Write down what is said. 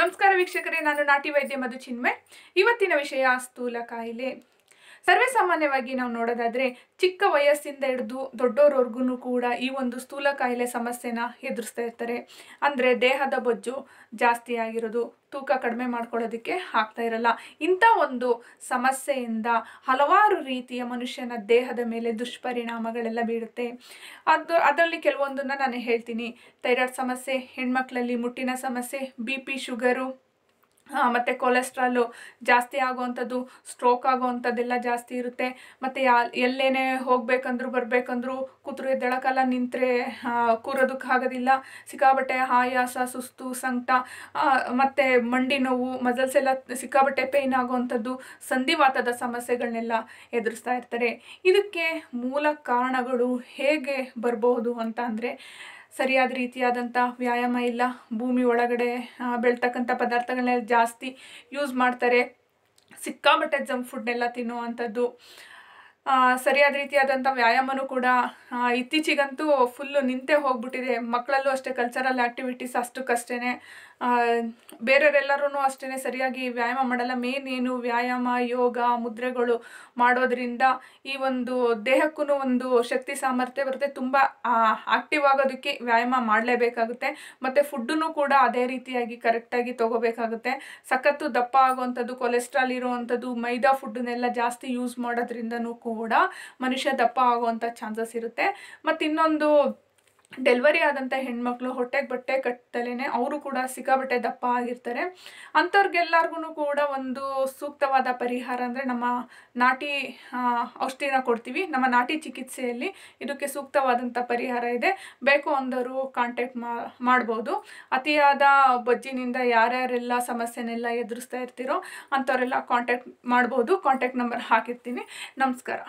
ನಮಸ್ಕಾರ ವೀಕ್ಷಕರೇ ನಾನು ನಾಟಿ ವೈದ್ಯ ಮಧು ಚಿನ್ಮೆ ಇವತ್ತಿನ ವಿಷಯ ಸ್ಥೂಲ ಕಾಯಿಲೆ ಸರ್ವೇ ಸಾಮಾನ್ಯವಾಗಿ ನಾವು ನೋಡೋದಾದರೆ ಚಿಕ್ಕ ವಯಸ್ಸಿಂದ ಹಿಡಿದು ದೊಡ್ಡವ್ರವರ್ಗು ಕೂಡ ಈ ಒಂದು ಸ್ಥೂಲ ಕಾಯಿಲೆ ಸಮಸ್ಯೆನ ಎದುರಿಸ್ತಾ ಇರ್ತಾರೆ ಅಂದರೆ ದೇಹದ ಬೊಜ್ಜು ಜಾಸ್ತಿ ಆಗಿರೋದು ತೂಕ ಕಡಿಮೆ ಮಾಡ್ಕೊಳ್ಳೋದಕ್ಕೆ ಆಗ್ತಾ ಇರಲ್ಲ ಇಂಥ ಒಂದು ಸಮಸ್ಯೆಯಿಂದ ಹಲವಾರು ರೀತಿಯ ಮನುಷ್ಯನ ದೇಹದ ಮೇಲೆ ದುಷ್ಪರಿಣಾಮಗಳೆಲ್ಲ ಬೀಳುತ್ತೆ ಅದು ಅದರಲ್ಲಿ ಕೆಲವೊಂದನ್ನು ನಾನು ಹೇಳ್ತೀನಿ ಥೈರಾಯ್ಡ್ ಸಮಸ್ಯೆ ಹೆಣ್ಮಕ್ಳಲ್ಲಿ ಮುಟ್ಟಿನ ಸಮಸ್ಯೆ ಬಿ ಪಿ ಶುಗರು ಮತ್ತು ಕೊಲೆಸ್ಟ್ರಾಲು ಜಾಸ್ತಿ ಆಗುವಂಥದ್ದು ಸ್ಟ್ರೋಕ್ ಆಗುವಂಥದ್ದೆಲ್ಲ ಜಾಸ್ತಿ ಇರುತ್ತೆ ಮತ್ತು ಯಾ ಎಲ್ಲೇನೇ ಹೋಗಬೇಕಂದ್ರೂ ಬರಬೇಕಂದ್ರೂ ಕೂತ್ರೆ ದಳಕಾಲ ನಿಂತರೆ ಕೂರೋದಕ್ಕಾಗೋದಿಲ್ಲ ಸಿಕ್ಕಾಬಟ್ಟೆ ಆಯಾಸ ಸುಸ್ತು ಸಂಕಟ ಮತ್ತು ಮಂಡಿ ನೋವು ಮಸಲ್ಸ್ ಎಲ್ಲ ಸಿಕ್ಕಾಬಟ್ಟೆ ಪೇಯ್ನ್ ಆಗುವಂಥದ್ದು ಸಂಧಿವಾತದ ಸಮಸ್ಯೆಗಳನ್ನೆಲ್ಲ ಎದುರಿಸ್ತಾ ಇರ್ತಾರೆ ಇದಕ್ಕೆ ಮೂಲ ಕಾರಣಗಳು ಹೇಗೆ ಬರಬಹುದು ಅಂತ ಅಂದರೆ ಸರಿಯಾದ ರೀತಿಯಾದಂಥ ವ್ಯಾಯಾಮ ಇಲ್ಲ ಭೂಮಿ ಒಳಗಡೆ ಬೆಳ್ತಕ್ಕಂಥ ಪದಾರ್ಥಗಳನ್ನೆಲ್ಲ ಜಾಸ್ತಿ ಯೂಸ್ ಮಾಡ್ತಾರೆ ಸಿಕ್ಕಾಬಟ್ಟೆ ಜಂಕ್ ಫುಡ್ನೆಲ್ಲ ತಿನ್ನುವಂಥದ್ದು ಸರಿಯಾದ ರೀತಿಯಾದಂಥ ವ್ಯಾಯಾಮನೂ ಕೂಡ ಇತ್ತೀಚಿಗಂತೂ ಫುಲ್ಲು ನಿಂತೆ ಹೋಗ್ಬಿಟ್ಟಿದೆ ಮಕ್ಕಳಲ್ಲೂ ಅಷ್ಟೇ ಕಲ್ಚರಲ್ ಆ್ಯಕ್ಟಿವಿಟೀಸ್ ಅಷ್ಟಕ್ಕಷ್ಟೇ ಬೇರೆಯವರೆಲ್ಲರೂ ಅಷ್ಟೇ ಸರಿಯಾಗಿ ವ್ಯಾಯಾಮ ಮಾಡಲ್ಲ ಮೇನ್ ಏನು ವ್ಯಾಯಾಮ ಯೋಗ ಮುದ್ರೆಗಳು ಮಾಡೋದರಿಂದ ಈ ಒಂದು ದೇಹಕ್ಕೂ ಒಂದು ಶಕ್ತಿ ಸಾಮರ್ಥ್ಯ ಬರುತ್ತೆ ತುಂಬ ಆಕ್ಟಿವ್ ಆಗೋದಕ್ಕೆ ವ್ಯಾಯಾಮ ಮಾಡಲೇಬೇಕಾಗುತ್ತೆ ಮತ್ತು ಫುಡ್ಡೂ ಕೂಡ ಅದೇ ರೀತಿಯಾಗಿ ಕರೆಕ್ಟಾಗಿ ತೊಗೋಬೇಕಾಗುತ್ತೆ ಸಖತ್ತು ದಪ್ಪ ಆಗುವಂಥದ್ದು ಕೊಲೆಸ್ಟ್ರಾಲ್ ಇರುವಂಥದ್ದು ಮೈದಾ ಫುಡ್ಡನ್ನೆಲ್ಲ ಜಾಸ್ತಿ ಯೂಸ್ ಮಾಡೋದ್ರಿಂದ ಕೂಡ ಮನುಷ್ಯ ದಪ್ಪ ಆಗುವಂಥ ಚಾನ್ಸಸ್ ಇರುತ್ತೆ ಮತ್ತು ಇನ್ನೊಂದು ಡೆಲಿವರಿ ಆದಂಥ ಹೆಣ್ಮಕ್ಳು ಹೊಟ್ಟೆಗೆ ಬಟ್ಟೆ ಕಟ್ಟದಲೇ ಅವರು ಕೂಡ ಸಿಕ್ಕಾಬಟ್ಟೆ ದಪ್ಪ ಆಗಿರ್ತಾರೆ ಅಂಥವ್ರಿಗೆಲ್ಲರಿಗೂ ಕೂಡ ಒಂದು ಸೂಕ್ತವಾದ ಪರಿಹಾರ ಅಂದರೆ ನಮ್ಮ ನಾಟಿ ಔಷಧಿನ ಕೊಡ್ತೀವಿ ನಮ್ಮ ನಾಟಿ ಚಿಕಿತ್ಸೆಯಲ್ಲಿ ಇದಕ್ಕೆ ಸೂಕ್ತವಾದಂಥ ಪರಿಹಾರ ಇದೆ ಬೇಕು ಅಂದರು ಕಾಂಟ್ಯಾಕ್ಟ್ ಮಾಡ್ಬೋದು ಅತಿಯಾದ ಬಜ್ಜಿನಿಂದ ಯಾರ್ಯಾರೆಲ್ಲ ಸಮಸ್ಯೆನೆಲ್ಲ ಎದುರಿಸ್ತಾ ಇರ್ತೀರೋ ಅಂಥವರೆಲ್ಲ ಕಾಂಟ್ಯಾಕ್ಟ್ ಮಾಡ್ಬೋದು ಕಾಂಟ್ಯಾಕ್ಟ್ ನಂಬರ್ ಹಾಕಿರ್ತೀನಿ ನಮಸ್ಕಾರ